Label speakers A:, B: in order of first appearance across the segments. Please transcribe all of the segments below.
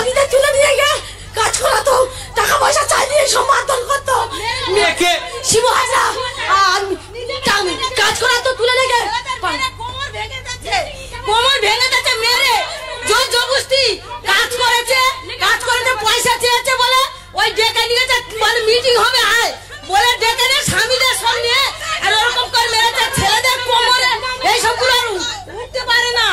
A: ভাগিদের তুলে নিয়ে গিয়ে কাজ করাতো টাকা পয়সা চাই দিয়ে সম্মান করতো মেয়েকে শিব কাজ করাতো তুলে নিয়ে কোমর ভেঙে যাচ্ছে মেরে জোর জবস্তি কাজ করেছে কাজ করেছে পয়সা চেয়েছে বলে ওই ডেকে নিয়ে মানে মিটিং হবে আয় বলে ডেকে নিয়ে স্বামীদের সঙ্গে আর ওরকম করে মেরেছে ছেলেদের কোমরে এইসবগুলো আর উঠতে পারে না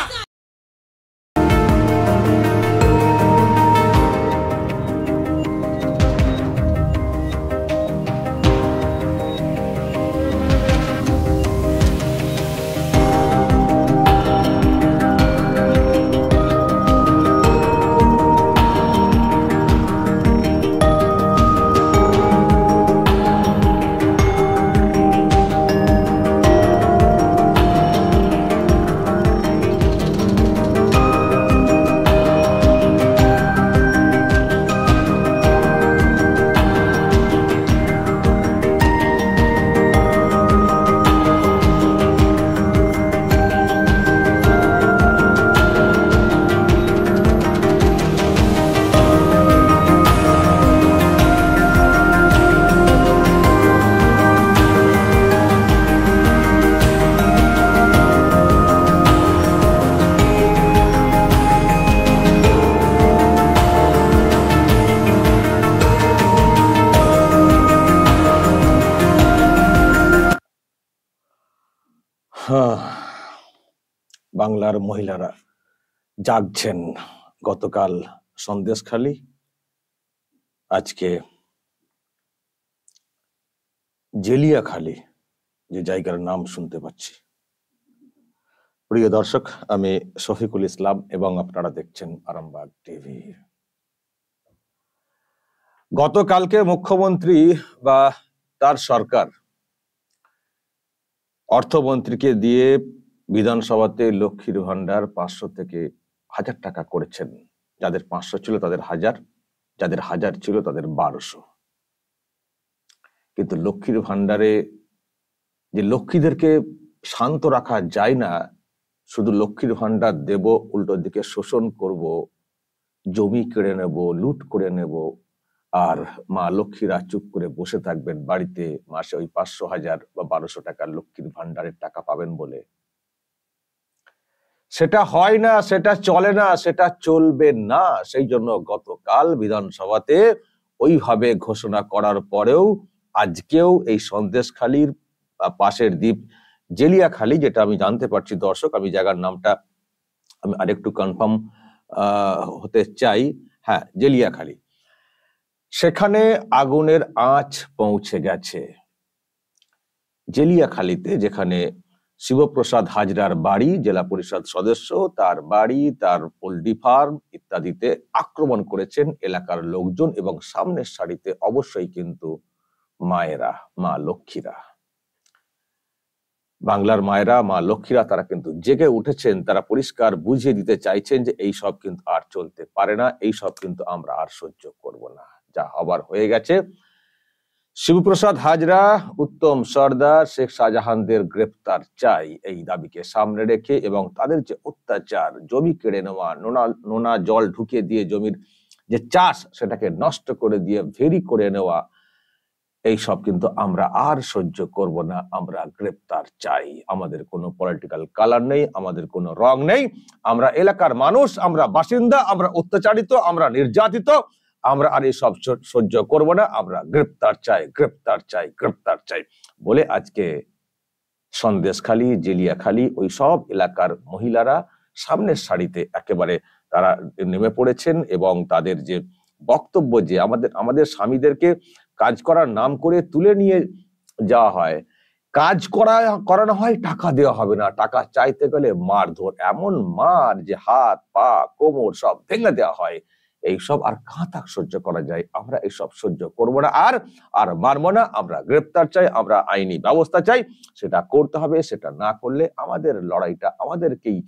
A: বাংলার মহিলারা জাগছেন গতকাল সন্দেশখালি আজকে জেলিয়াখালি যে জায়গার নাম শুনতে পাচ্ছি প্রিয় দর্শক আমি শফিকুল ইসলাম এবং আপনারা দেখছেন আরামবাগ টিভি গতকালকে মুখ্যমন্ত্রী বা তার সরকার অর্থমন্ত্রীকে দিয়ে বিধানসভাতে লক্ষ্মীর ভাণ্ডার পাঁচশো থেকে হাজার টাকা করেছেন যাদের পাঁচশো ছিল তাদের হাজার যাদের হাজার ছিল তাদের বারোশো কিন্তু লক্ষ্মীর ভাণ্ডারে যে লক্ষ্মীদেরকে শান্ত রাখা যায় না শুধু লক্ষ্মীর ভাণ্ডার দেব উল্টো দিকে শোষণ করব জমি কেড়ে নেব লুট করে নেব আর মা লক্ষ্মীরা চুপ করে বসে থাকবেন বাড়িতে মাসে ওই পাঁচশো হাজার বা বারোশো টাকার লক্ষ্মীর ভাণ্ডারের টাকা পাবেন বলে সেটা হয় না সেটা চলে না সেটা চলবে না সেই জন্য গতকাল বিধানসভাতে ওইভাবে ঘোষণা করার পরেও আজকেও এই সন্দেশখালির পাশের দ্বীপ জেলিয়াখালি যেটা আমি জানতে পারছি দর্শক আমি জায়গার নামটা আমি আরেকটু কনফার্ম হতে চাই হ্যাঁ জেলিয়াখালি সেখানে আগুনের আঁচ পৌঁছে গেছে জেলিয়াখালিতে যেখানে শিবপ্রসাদ হাজরার বাড়ি জেলা পরিষদ সদস্য তার বাড়ি তার পোল্ট্রি ফার্ম ইত্যাদিতে আক্রমণ করেছেন এলাকার লোকজন এবং সামনের সারিতে অবশ্যই কিন্তু মায়েরা মা লক্ষ্মীরা বাংলার মায়েরা মা লক্ষ্মীরা তারা কিন্তু জেগে উঠেছেন তারা পরিষ্কার বুঝিয়ে দিতে চাইছেন যে এই সব কিন্তু আর চলতে পারে না এই সব কিন্তু আমরা আর সহ্য করব না যা হবার হয়ে গেছে শিবপ্রসাদ হাজরা উত্তম সর্দার শেখ শাহজাহানদের গ্রেপ্তার চাই এই দাবিকে সামনে রেখে এবং তাদের যে অত্যাচার জমি কেড়ে নেওয়া নোনা নোনা জল ঢুকে দিয়ে জমির যে চাষ সেটাকে নষ্ট করে দিয়ে ভেরি করে নেওয়া এইসব কিন্তু আমরা আর সহ্য করব না আমরা গ্রেপ্তার চাই আমাদের কোনো পলিটিক্যাল কালার নেই আমাদের কোনো রং নেই আমরা এলাকার মানুষ আমরা বাসিন্দা আমরা অত্যাচারিত আমরা নির্যাতিত আমরা আর এসব সহ্য করব না আমরা গ্রেপ্তার চাই গ্রেপ্তার চাই গ্রেপ্তার চাই বলে আজকে সন্দেশখালী জেলিয়াখালী ওই সব এলাকার মহিলারা সামনের সারিতে একেবারে তারা নেমে পড়েছেন এবং তাদের যে বক্তব্য যে আমাদের আমাদের স্বামীদেরকে কাজ করার নাম করে তুলে নিয়ে যাওয়া হয় কাজ করা করানো হয় টাকা দেওয়া হবে না টাকা চাইতে গেলে মারধর এমন মার যে হাত পা কোমর সব ভেঙে দেওয়া হয় এইসব আর কাঁথা সহ্য করা যায় আমরা এইসব সহ্য করব না আর আর মানব না আমরা গ্রেপ্তার চাই আমরা আইনি ব্যবস্থা চাই সেটা করতে হবে সেটা না করলে আমাদের লড়াইটা আমাদেরকেই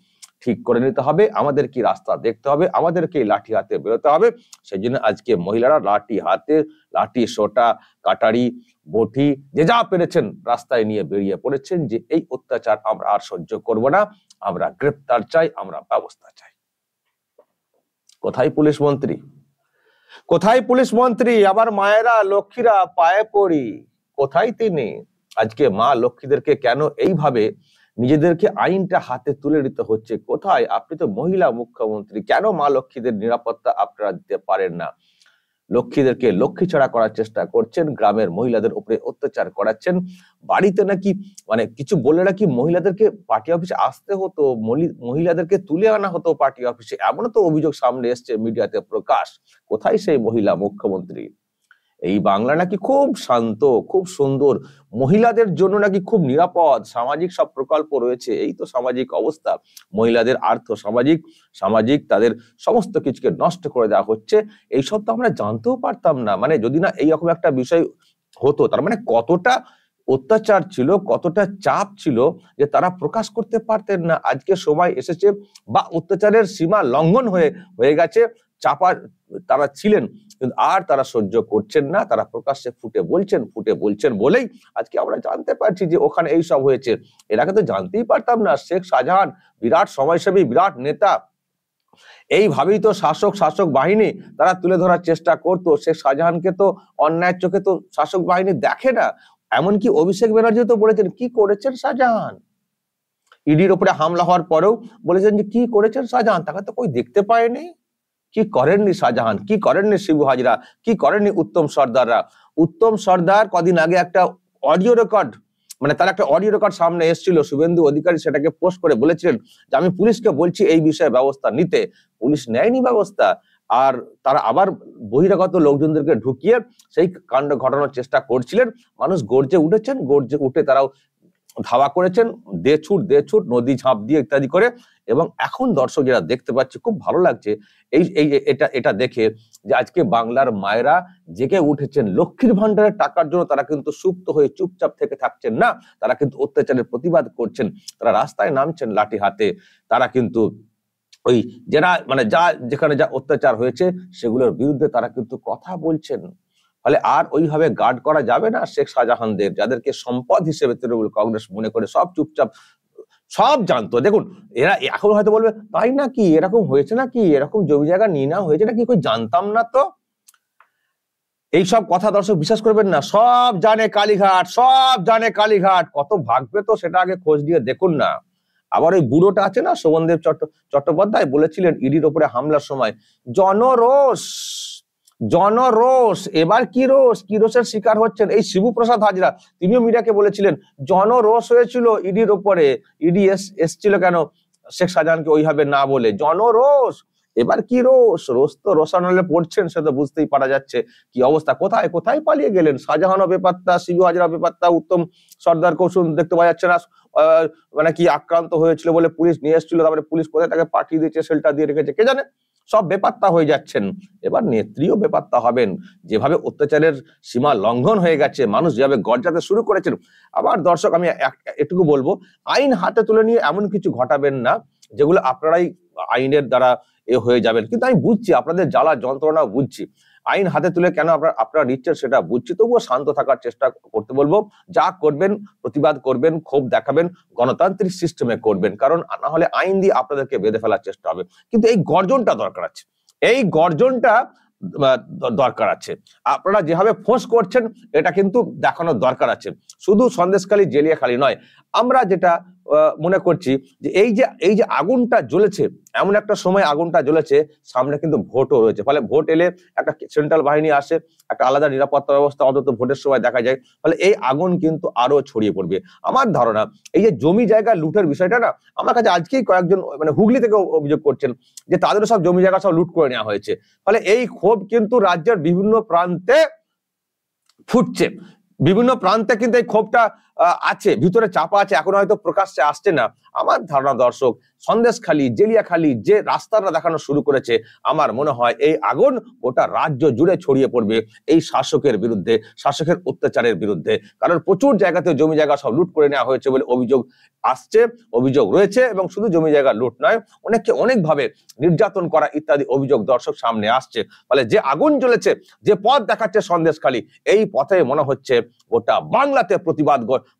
A: ঠিক করে নিতে হবে আমাদের কি রাস্তা দেখতে হবে আমাদেরকে লাঠি হাতে বেরোতে হবে সেই জন্য আজকে মহিলারা লাঠি হাতে লাঠি সোটা কাটারি বটি যে যা পেরেছেন রাস্তায় নিয়ে বেরিয়ে পড়েছেন যে এই অত্যাচার আমরা আর সহ্য করব না আমরা গ্রেপ্তার চাই আমরা ব্যবস্থা চাই কোথায় পুলিশ মন্ত্রী কোথায় পুলিশ মন্ত্রী আবার মায়েরা লক্ষ্মীরা পায়ে পড়ি কোথায় তিনি আজকে মা লক্ষ্মীদেরকে কেন এইভাবে নিজেদেরকে আইনটা হাতে তুলে নিতে হচ্ছে কোথায় আপনি তো মহিলা মুখ্যমন্ত্রী কেন মা লক্ষ্মীদের নিরাপত্তা আপনারা দিতে পারেন না লক্ষ্মীদেরকে লক্ষ্মী ছাড়া করার চেষ্টা করছেন গ্রামের মহিলাদের উপরে অত্যাচার করাচ্ছেন বাড়িতে নাকি মানে কিছু বলে নাকি মহিলাদেরকে পার্টি অফিসে আসতে হতো মহিলাদেরকে তুলে আনা হতো পার্টি অফিসে এমন তো অভিযোগ সামনে এসছে মিডিয়াতে প্রকাশ কোথায় সেই মহিলা মুখ্যমন্ত্রী এই বাংলা নাকি খুব শান্ত খুব সুন্দর মহিলাদের জন্য নাকি খুব নিরাপদ সামাজিক সব প্রকল্প রয়েছে এই তো সামাজিক অবস্থা মহিলাদের আর্থ সামাজিক সামাজিক তাদের সমস্ত কিছুকে নষ্ট করে দেওয়া হচ্ছে এইসব তো আমরা জানতেও পারতাম না মানে যদি না এইরকম একটা বিষয় হতো তার মানে কতটা অত্যাচার ছিল কতটা চাপ ছিল যে তারা প্রকাশ করতে পারতেন না আজকে সময় এসেছে বা অত্যাচারের সীমা লঙ্ঘন হয়ে হয়ে গেছে চাপা তারা ছিলেন কিন্তু আর তারা সহ্য করছেন না তারা প্রকাশ্যে ফুটে বলছেন ফুটে বলছেন বলেই আজকে আমরা জানতে পারছি যে ওখানে এই সব হয়েছে এর আগে তো জানতেই পারতাম না শেখ শাহজাহান বিরাট সমাজসেবী বিরাট নেতা এইভাবেই তো শাসক শাসক বাহিনী তারা তুলে ধরার চেষ্টা করতো শেখ শাহজাহানকে তো অন্যায় চোখে তো শাসক বাহিনী দেখে না এমনকি অভিষেক ব্যানার্জি তো বলেছেন কি করেছেন শাহজাহান ইডির ওপরে হামলা হওয়ার পরেও বলেছেন যে কি করেছেন শাহজাহান তাকে তো কই দেখতে পায়নি কি করেননি শাহজাহান কি করেননি শিবু হাজরা কি করেননি উত্তম সর্দাররা উত্তম সর্দার কদিন আগে একটা অডিও রেকর্ড মানে তার একটা অডিও রেকর্ড সামনে এসেছিল শুভেন্দু অধিকারী সেটাকে পোস্ট করে বলেছিলেন যে আমি পুলিশকে বলছি এই বিষয়ে ব্যবস্থা নিতে পুলিশ নেয়নি ব্যবস্থা আর তারা আবার বহিরাগত লোকজনদেরকে ঢুকিয়ে সেই কাণ্ড ঘটানোর চেষ্টা করছিলেন মানুষ গর্জে উঠেছেন গর্জে উঠে তারাও ধাওয়া করেছেন দে ছুট দে ছুট নদী ঝাঁপ দিয়ে ইত্যাদি করে এবং এখন দর্শক যারা দেখতে পাচ্ছে খুব ভালো লাগছে এই এই এটা এটা দেখে যে আজকে বাংলার মায়েরা জেগে উঠেছেন লক্ষ্মীর ভান্ডারের টাকার জন্য তারা কিন্তু সুপ্ত হয়ে চুপচাপ থেকে থাকছেন না তারা কিন্তু অত্যাচারের প্রতিবাদ করছেন তারা রাস্তায় নামছেন লাঠি হাতে তারা কিন্তু ওই যারা মানে যা যেখানে যা অত্যাচার হয়েছে সেগুলোর বিরুদ্ধে তারা কিন্তু কথা বলছেন ফলে আর ওইভাবে গার্ড করা যাবে না শেখ শাহজাহানদের যাদেরকে সম্পদ হিসেবে তৃণমূল কংগ্রেস মনে করে সব চুপচাপ সব জানতো দেখুন এরা এখন হয়তো বলবে তাই না কি এরকম হয়েছে না কি এরকম জমি জায়গা নিয়ে নেওয়া হয়েছে না কি জানতাম না তো এইসব কথা দর্শক বিশ্বাস করবেন না সব জানে কালীঘাট সব জানে কালীঘাট কত ভাগবে তো সেটা আগে খোঁজ দিয়ে দেখুন না আবার ওই বুড়োটা আছে না শোভনদেব চট্টোপাধ্যায় বলেছিলেন ইডির ওপরে হামলার সময় জনরোষ জনরোষ এবার কি রোষ কি রোষের শিকার হচ্ছেন এই শিবুপ্রসাদ হাজরা তিনিও মিডিয়াকে বলেছিলেন জনরোষ হয়েছিল ইডির ওপরে ইডি এসছিল কেন শেখ শাহজাহানকে ওইভাবে না বলে জনরোষ এবার কি রোষ রোষ তো হলে পড়ছেন সে তো বুঝতেই পারা যাচ্ছে কি অবস্থা কোথায় কোথায় পালিয়ে গেলেন শাহজাহান বেপাত্তা শিবু হাজরা বেপাত্তা উত্তম সর্দার কৌশল দেখতে পাওয়া যাচ্ছে না মানে কি আক্রান্ত হয়েছিল বলে পুলিশ নিয়ে এসেছিল তারপরে পুলিশ কোথায় তাকে পাঠিয়ে দিয়েছে সেলটা দিয়ে রেখেছে কে জানে সব বেপাত্তা হয়ে যাচ্ছেন এবার নেত্রীও বেপাত্তা হবেন যেভাবে অত্যাচারের সীমা লঙ্ঘন হয়ে গেছে মানুষ যেভাবে গর্জাতে শুরু করেছেন আবার দর্শক আমি এটুকু বলবো আইন হাতে তুলে নিয়ে এমন কিছু ঘটাবেন না যেগুলো আপনারাই আইনের দ্বারা এ হয়ে যাবেন কিন্তু আমি বুঝছি আপনাদের জ্বালা যন্ত্রণা বুঝছি আইন হাতে তুলে কেন আপনার আপনার নিচ্ছে সেটা বুঝছি তবুও শান্ত থাকার চেষ্টা করতে বলবো যা করবেন প্রতিবাদ করবেন ক্ষোভ দেখাবেন গণতান্ত্রিক সিস্টেমে করবেন কারণ না হলে আইন দিয়ে আপনাদেরকে বেঁধে ফেলার চেষ্টা হবে কিন্তু এই গর্জনটা দরকার আছে এই গর্জনটা দরকার আছে আপনারা যেভাবে ফোঁস করছেন এটা কিন্তু দেখানোর দরকার আছে শুধু সন্দেশখালী খালি নয় আমরা যেটা মনে করছি যে এই যে এই যে আগুনটা জ্বলেছে এমন একটা সময় আগুনটা জ্বলেছে সামনে কিন্তু ভোটও রয়েছে ফলে ভোট এলে একটা সেন্ট্রাল বাহিনী আসে একটা আলাদা নিরাপত্তা ব্যবস্থা অন্তত ভোটের সময় দেখা যায় ফলে এই আগুন কিন্তু আরো ছড়িয়ে পড়বে আমার ধারণা এই যে জমি জায়গা লুটের বিষয়টা না আমার কাছে আজকেই কয়েকজন মানে হুগলি থেকে অভিযোগ করছেন যে তাদেরও সব জমি জায়গা সব লুট করে নেওয়া হয়েছে ফলে এই ক্ষোভ কিন্তু রাজ্যের বিভিন্ন প্রান্তে ফুটছে বিভিন্ন প্রান্তে কিন্তু এই ক্ষোভটা আছে ভিতরে চাপা আছে এখন হয়তো প্রকাশ্যে আসছে না আমার ধারণা দর্শক সন্দেশখালি জেলিয়াখালি যে রাস্তাটা দেখানো শুরু করেছে আমার মনে হয় এই আগুন গোটা রাজ্য জুড়ে ছড়িয়ে পড়বে এই শাসকের বিরুদ্ধে শাসকের অত্যাচারের বিরুদ্ধে কারণ প্রচুর জায়গাতে জমি জায়গা সব লুট করে নেওয়া হয়েছে বলে অভিযোগ আসছে অভিযোগ রয়েছে এবং শুধু জমি জায়গা লুট নয় অনেককে অনেকভাবে নির্যাতন করা ইত্যাদি অভিযোগ দর্শক সামনে আসছে ফলে যে আগুন জ্বলেছে যে পথ দেখাচ্ছে সন্দেশখালি এই পথে মনে হচ্ছে ওটা বাংলাতে প্রতিবাদ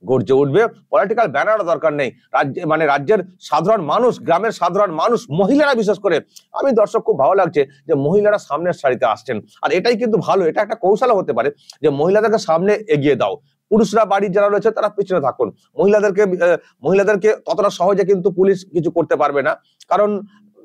A: গর্জে উঠবে পলিটিক্যাল ব্যানার দরকার নেই রাজ্যে মানে রাজ্যের সাধারণ মানুষ গ্রামের সাধারণ মানুষ মহিলারা বিশেষ করে আমি দর্শক খুব ভালো লাগছে যে মহিলারা সামনের সারিতে আসছেন আর এটাই কিন্তু ভালো এটা একটা কৌশল হতে পারে যে মহিলাদেরকে সামনে এগিয়ে দাও পুরুষরা বাড়ির যারা রয়েছে তারা পিছনে থাকুন মহিলাদেরকে মহিলাদেরকে ততটা সহজে কিন্তু পুলিশ কিছু করতে পারবে না কারণ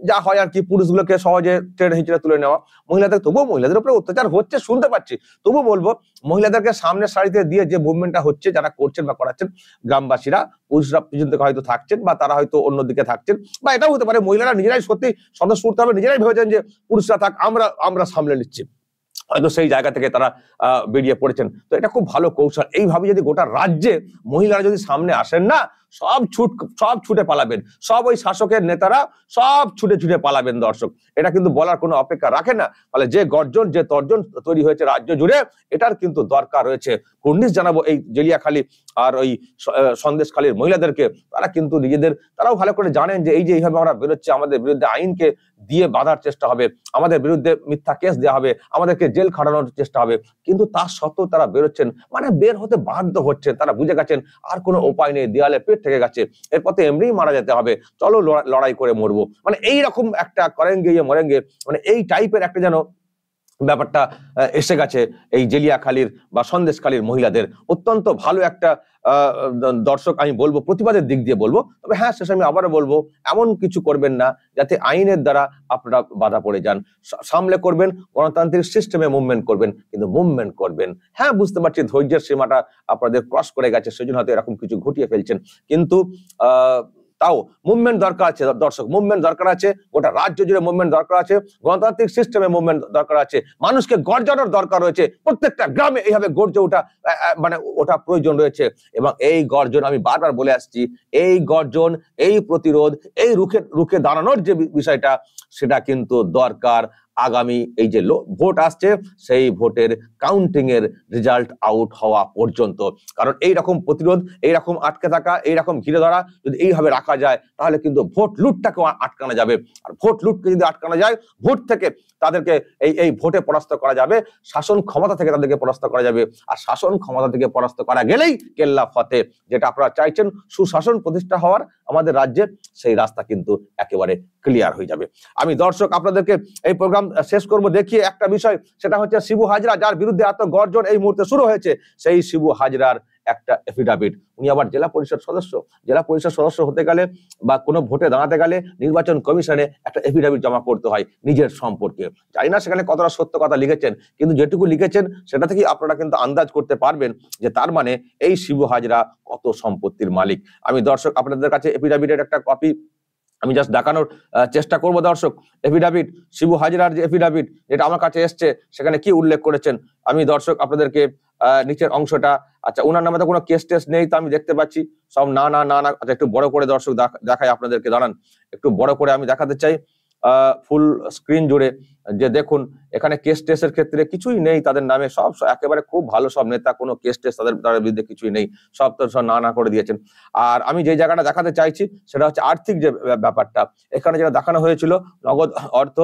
A: যা হয় আর কি পুরুষগুলোকে সহজে ট্রেড হিচড়ে তুলে নেওয়া মহিলাদের তবুও মহিলাদের উপরে অত্যাচার হচ্ছে শুনতে পাচ্ছি তবু বলবো মহিলাদেরকে সামনে সারিতে দিয়ে যে মুভমেন্টটা হচ্ছে যারা করছেন বা করাচ্ছেন গ্রামবাসীরা পুরুষরা পিছন থেকে হয়তো থাকছেন বা তারা হয়তো অন্যদিকে থাকছেন বা এটাও হতে পারে মহিলারা নিজেরাই সত্যি স্বতঃস্ফূর্ত হবে নিজেরাই ভেবেছেন যে পুরুষরা থাক আমরা আমরা সামলে নিচ্ছি হয়তো সেই জায়গা থেকে তারা বেরিয়ে পড়েছেন তো এটা খুব ভালো কৌশল এইভাবে যদি গোটা রাজ্যে মহিলারা যদি সামনে আসেন না সব ছুট সব ছুটে পালাবেন সব ওই শাসকের নেতারা সব ছুটে ছুটে পালাবেন দর্শক এটা কিন্তু বলার কোনো অপেক্ষা রাখে না ফলে যে গর্জন যে তর্জন তৈরি হয়েছে রাজ্য জুড়ে এটার কিন্তু দরকার রয়েছে কুন্ডিস জানাবো এই জেলিয়াখালী আর ওই সন্দেশখালীর মহিলাদেরকে তারা কিন্তু নিজেদের তারাও ভালো করে জানেন যে এই যে এইভাবে আমরা বেরোচ্ছি আমাদের বিরুদ্ধে আইনকে দিয়ে বাধার চেষ্টা হবে আমাদের বিরুদ্ধে মিথ্যা কেস দেওয়া হবে আমাদেরকে জেল খাটানোর চেষ্টা হবে কিন্তু তার সত্ত্বেও তারা বেরোচ্ছেন মানে বের হতে বাধ্য হচ্ছেন তারা বুঝে গেছেন আর কোনো উপায় নেই দেয়ালে পেট থেকে গেছে এরপর তো এমনিই মারা যেতে হবে চলো লড়াই করে মরবো মানে এইরকম একটা করেন গিয়ে মরেন গিয়ে মানে এই টাইপের একটা যেন ব্যাপারটা এসে গেছে এই জেলিয়াখালীর বা সন্দেশখালীর মহিলাদের অত্যন্ত ভালো একটা দর্শক আমি বলবো প্রতিবাদের দিক দিয়ে বলবো তবে হ্যাঁ শেষে আমি আবারও বলবো এমন কিছু করবেন না যাতে আইনের দ্বারা আপনারা বাধা পড়ে যান সামলে করবেন গণতান্ত্রিক সিস্টেমে মুভমেন্ট করবেন কিন্তু মুভমেন্ট করবেন হ্যাঁ বুঝতে পারছি ধৈর্যের সীমাটা আপনাদের ক্রস করে গেছে সেজন্য হয়তো এরকম কিছু ঘটিয়ে ফেলছেন কিন্তু আহ তাও মুভমেন্ট দরকার আছে দর্শক মুভমেন্ট দরকার আছে গোটা রাজ্য জুড়ে মুভমেন্ট দরকার আছে গণতান্ত্রিক সিস্টেমে মুভমেন্ট দরকার আছে মানুষকে গর্জানোর দরকার রয়েছে প্রত্যেকটা গ্রামে এইভাবে গর্জে ওঠা মানে ওটা প্রয়োজন রয়েছে এবং এই গর্জন আমি বারবার বলে আসছি এই গর্জন এই প্রতিরোধ এই রুখে রুখে দাঁড়ানোর যে বিষয়টা সেটা কিন্তু দরকার আগামী এই যে ভোট আসছে সেই ভোটের কাউন্টিং এর রেজাল্ট আউট হওয়া পর্যন্ত কারণ এই রকম প্রতিরোধ এই রকম আটকে থাকা এই রকম ঘিরে ধরা যদি এইভাবে রাখা যায় তাহলে কিন্তু ভোট লুটটাকে আটকানো যাবে আর ভোট লুটকে যদি আটকানো যায় ভোট থেকে তাদেরকে এই এই ভোটে পরাস্ত করা যাবে শাসন ক্ষমতা থেকে তাদেরকে পরাস্ত করা যাবে আর শাসন ক্ষমতা থেকে পরাস্ত করা গেলেই কেল্লা ফতে যেটা আপনারা চাইছেন সুশাসন প্রতিষ্ঠা হওয়ার আমাদের রাজ্যে সেই রাস্তা কিন্তু একেবারে ক্লিয়ার হয়ে যাবে আমি দর্শক আপনাদেরকে এই প্রোগ্রাম প্রোগ্রাম শেষ করব দেখিয়ে একটা বিষয় সেটা হচ্ছে শিবু হাজরা যার বিরুদ্ধে এত গর্জন এই মুহূর্তে শুরু হয়েছে সেই শিবু হাজরার একটা এফিডাভিট উনি আবার জেলা পরিষদ সদস্য জেলা পরিষদ সদস্য হতে গেলে বা কোনো ভোটে দাঁড়াতে গেলে নির্বাচন কমিশনে একটা এফিডাভিট জমা করতে হয় নিজের সম্পর্কে জানি না সেখানে কতটা সত্য কথা লিখেছেন কিন্তু যেটুকু লিখেছেন সেটা থেকেই আপনারা কিন্তু আন্দাজ করতে পারবেন যে তার মানে এই শিবু হাজরা কত সম্পত্তির মালিক আমি দর্শক আপনাদের কাছে এফিডাভিটের একটা কপি আমি জাস্ট দেখানোর চেষ্টা করব দর্শক এফিডাভিট শিবু হাজরার যে এফিডাভিট যেটা আমার কাছে এসছে সেখানে কি উল্লেখ করেছেন আমি দর্শক আপনাদেরকে নিচের অংশটা আচ্ছা ওনার নামে তো কোনো কেস টেস নেই তো আমি দেখতে পাচ্ছি সব না না না না আচ্ছা একটু বড় করে দর্শক দেখায় আপনাদেরকে দাঁড়ান একটু বড় করে আমি দেখাতে চাই ফুল স্ক্রিন জুড়ে যে দেখুন এখানে কেস টেসের ক্ষেত্রে কিছুই নেই তাদের নামে সব একেবারে খুব ভালো সব নেতা কোনো কেস টেস তাদের তাদের বিরুদ্ধে কিছুই নেই সব তো সব না না করে দিয়েছেন আর আমি যে জায়গাটা দেখাতে চাইছি সেটা হচ্ছে আর্থিক যে ব্যাপারটা এখানে যেটা দেখানো হয়েছিল নগদ অর্থ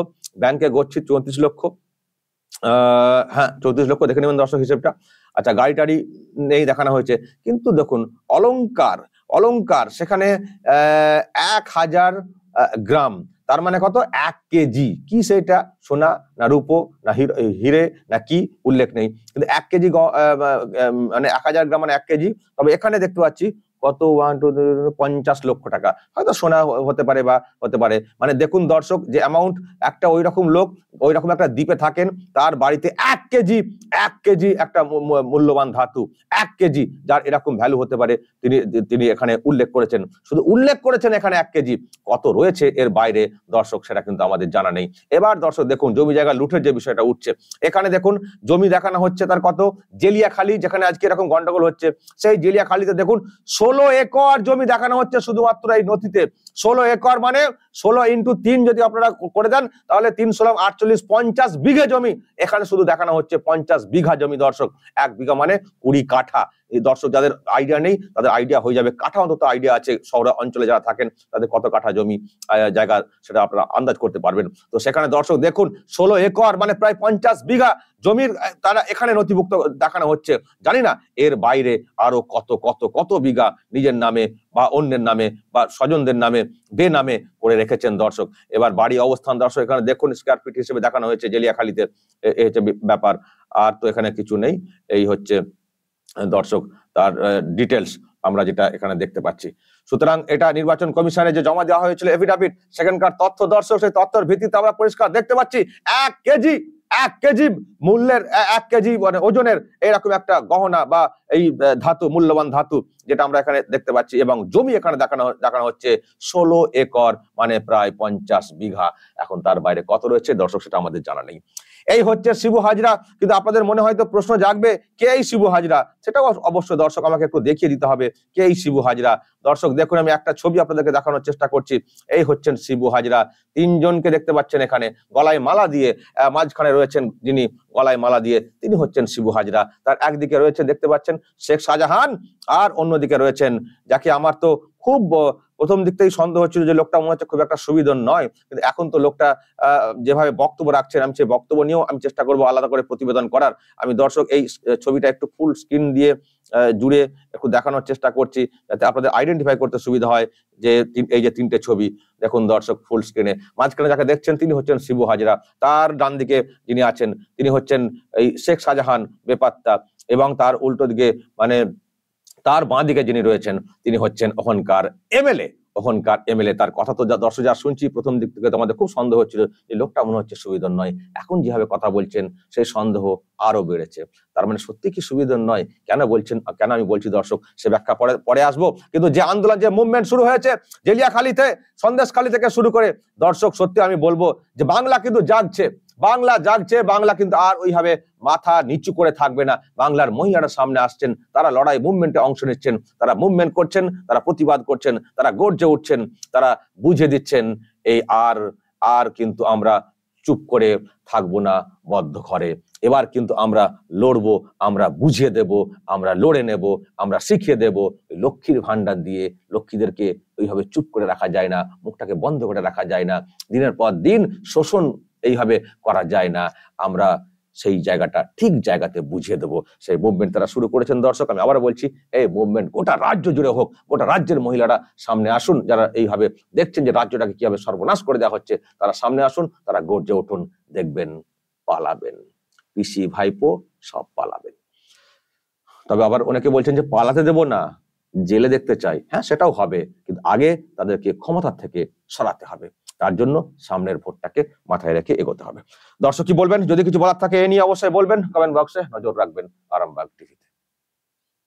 A: ব্যাংকে গচ্ছিত চৌত্রিশ লক্ষ হ্যাঁ চৌত্রিশ লক্ষ দেখে নেবেন দর্শক হিসেবটা আচ্ছা গাড়ি টাড়ি নেই দেখানো হয়েছে কিন্তু দেখুন অলঙ্কার অলঙ্কার সেখানে এক হাজার গ্রাম তার মানে কত এক কেজি কি সেটা সোনা না রূপো না হিরে না কি উল্লেখ নেই কিন্তু এক কেজি মানে এক হাজার গ্রাম মানে এক কেজি তবে এখানে দেখতে পাচ্ছি কত ওয়ান টু পঞ্চাশ লক্ষ টাকা হয়তো সোনা হতে পারে বা হতে পারে মানে দেখুন দর্শক যে অ্যামাউন্ট একটা ওই রকম লোক ওই রকম একটা দ্বীপে থাকেন তার বাড়িতে এক কেজি এক কেজি একটা মূল্যবান ধাতু এক কেজি যার এরকম ভ্যালু হতে পারে তিনি তিনি এখানে উল্লেখ করেছেন শুধু উল্লেখ করেছেন এখানে এক কেজি কত রয়েছে এর বাইরে দর্শক সেটা কিন্তু আমাদের জানা নেই এবার দর্শক দেখুন জমি জায়গা লুটের যে বিষয়টা উঠছে এখানে দেখুন জমি দেখানো হচ্ছে তার কত জেলিয়াখালী যেখানে আজকে এরকম গন্ডগোল হচ্ছে সেই জেলিয়াখালীতে দেখুন সো ষোলো একর জমি দেখানো হচ্ছে শুধুমাত্র এই নথিতে ষোলো একর মানে ষোলো ইন্টু তিন যদি আপনারা করে দেন তাহলে তিন ষোলো আটচল্লিশ পঞ্চাশ বিঘে জমি এখানে শুধু দেখানো হচ্ছে পঞ্চাশ বিঘা জমি দর্শক এক বিঘা মানে কুড়ি কাঠা এই দর্শক যাদের আইডিয়া নেই তাদের আইডিয়া হয়ে যাবে কাঠা অন্তত আইডিয়া আছে শহরা অঞ্চলে যারা থাকেন তাদের কত কাঠা জমি জায়গা সেটা আপনারা আন্দাজ করতে পারবেন তো সেখানে দর্শক দেখুন ষোলো একর মানে প্রায় পঞ্চাশ বিঘা জমির তারা এখানে নথিভুক্ত দেখানো হচ্ছে জানি না এর বাইরে আরো কত কত কত বিঘা নিজের নামে বা অন্যের নামে বা স্বজনদের নামে বেনামে করে রেখেছেন দর্শক এবার বাড়ি অবস্থান দর্শক এখানে দেখুন স্কোয়ার ফিট হিসেবে দেখানো হয়েছে জেলিয়াখালিতে এই হচ্ছে ব্যাপার আর তো এখানে কিছু নেই এই হচ্ছে দর্শক তার ডিটেলস আমরা যেটা এখানে দেখতে পাচ্ছি সুতরাং এটা নির্বাচন কমিশনে যে জমা দেওয়া হয়েছিল এফিডাভিট সেখানকার তথ্য দর্শক সেই তথ্যের ভিত্তিতে আমরা পরিষ্কার দেখতে পাচ্ছি এক কেজি এক কেজি মূল্যের এক কেজি মানে ওজনের এরকম একটা গহনা বা এই ধাতু মূল্যবান ধাতু যেটা আমরা এখানে দেখতে পাচ্ছি এবং জমি এখানে দেখানো দেখানো হচ্ছে ষোলো একর মানে প্রায় পঞ্চাশ বিঘা এখন তার বাইরে কত রয়েছে দর্শক সেটা আমাদের জানা নেই এই হচ্ছে শিবু হাজরা কিন্তু আপনাদের মনে হয়তো প্রশ্ন জাগবে কে এই শিবু হাজরা সেটাও অবশ্যই দর্শক আমাকে একটু দেখিয়ে দিতে হবে কে এই শিবু হাজরা দর্শক দেখুন আমি একটা ছবি আপনাদেরকে দেখানোর চেষ্টা করছি এই হচ্ছেন শিবু হাজরা তিনজনকে দেখতে পাচ্ছেন এখানে গলায় মালা দিয়ে মাঝখানে রয়েছেন যিনি গলায় মালা দিয়ে তিনি হচ্ছেন শিবু হাজরা তার একদিকে রয়েছে দেখতে পাচ্ছেন শেখ শাহজাহান আর অন্যদিকে রয়েছেন যাকে আমার তো খুব প্রথম দিক থেকেই সন্দেহ হচ্ছিল যে লোকটা মনে হচ্ছে খুব একটা সুবিধন নয় কিন্তু এখন তো লোকটা যেভাবে বক্তব্য রাখছেন আমি সেই বক্তব্য নিয়েও আমি চেষ্টা করব আলাদা করে প্রতিবেদন করার আমি দর্শক এই ছবিটা একটু ফুল স্ক্রিন দিয়ে জুড়ে একটু দেখানোর চেষ্টা করছি যাতে আপনাদের আইডেন্টিফাই করতে সুবিধা হয় যে এই যে তিনটে ছবি দেখুন দর্শক ফুল স্ক্রিনে মাঝখানে যাকে দেখছেন তিনি হচ্ছেন শিবু হাজরা তার ডান দিকে যিনি আছেন তিনি হচ্ছেন এই শেখ শাহজাহান বেপাত্তা এবং তার উল্টো দিকে মানে তার বাঁ দিকে যিনি রয়েছেন তিনি হচ্ছেন ওখানকার এমএলএ ওখানকার এমএলএ তার কথা তো দর্শক যা শুনছি প্রথম দিক থেকে তোমাদের খুব সন্দেহ হচ্ছিল যে লোকটা মনে হচ্ছে সুবিধন নয় এখন যেভাবে কথা বলছেন সেই সন্দেহ আরো বেড়েছে তার মানে সত্যি কি সুবিধন নয় কেন বলছেন কেন আমি বলছি দর্শক সে ব্যাখ্যা পরে পরে আসবো কিন্তু যে আন্দোলন যে মুভমেন্ট শুরু হয়েছে জেলিয়াখালীতে সন্দেশখালী থেকে শুরু করে দর্শক সত্যি আমি বলবো যে বাংলা কিন্তু যাচ্ছে বাংলা জাগছে বাংলা কিন্তু আর ওইভাবে মাথা নিচু করে থাকবে না বাংলার মহিলারা সামনে আসছেন তারা লড়াই মুভমেন্টে অংশ নিচ্ছেন তারা মুভমেন্ট করছেন তারা প্রতিবাদ করছেন তারা গর্জে উঠছেন তারা বুঝে দিচ্ছেন এই আর আর কিন্তু আমরা চুপ করে থাকবো না বদ্ধ ঘরে এবার কিন্তু আমরা লড়ব আমরা বুঝিয়ে দেব আমরা লড়ে নেব আমরা শিখিয়ে দেব লক্ষ্মীর ভান্ডার দিয়ে লক্ষ্মীদেরকে ওইভাবে চুপ করে রাখা যায় না মুখটাকে বন্ধ করে রাখা যায় না দিনের পর দিন শোষণ এইভাবে করা যায় না আমরা সেই জায়গাটা ঠিক জায়গাতে বুঝিয়ে দেবো সেই মুভমেন্ট তারা শুরু করেছেন দর্শক আমি আবার বলছি এই মুভমেন্ট গোটা রাজ্য জুড়ে হোক গোটা রাজ্যের মহিলারা সামনে আসুন যারা এইভাবে দেখছেন যে রাজ্যটাকে কিভাবে সর্বনাশ করে দেওয়া হচ্ছে তারা সামনে আসুন তারা গর্জে উঠুন দেখবেন পালাবেন পিসি ভাইপো সব পালাবেন তবে আবার অনেকে বলছেন যে পালাতে দেব না জেলে দেখতে চাই হ্যাঁ সেটাও হবে কিন্তু আগে তাদেরকে ক্ষমতার থেকে সরাতে হবে তার জন্য সামনের ভোটটাকে মাথায় রেখে এগোতে হবে দর্শক কি বলবেন যদি কিছু বলার থাকে এ নিয়ে অবশ্যই বলবেন কমেন্ট বক্সে নজর রাখবেন আরামবাগ টিভি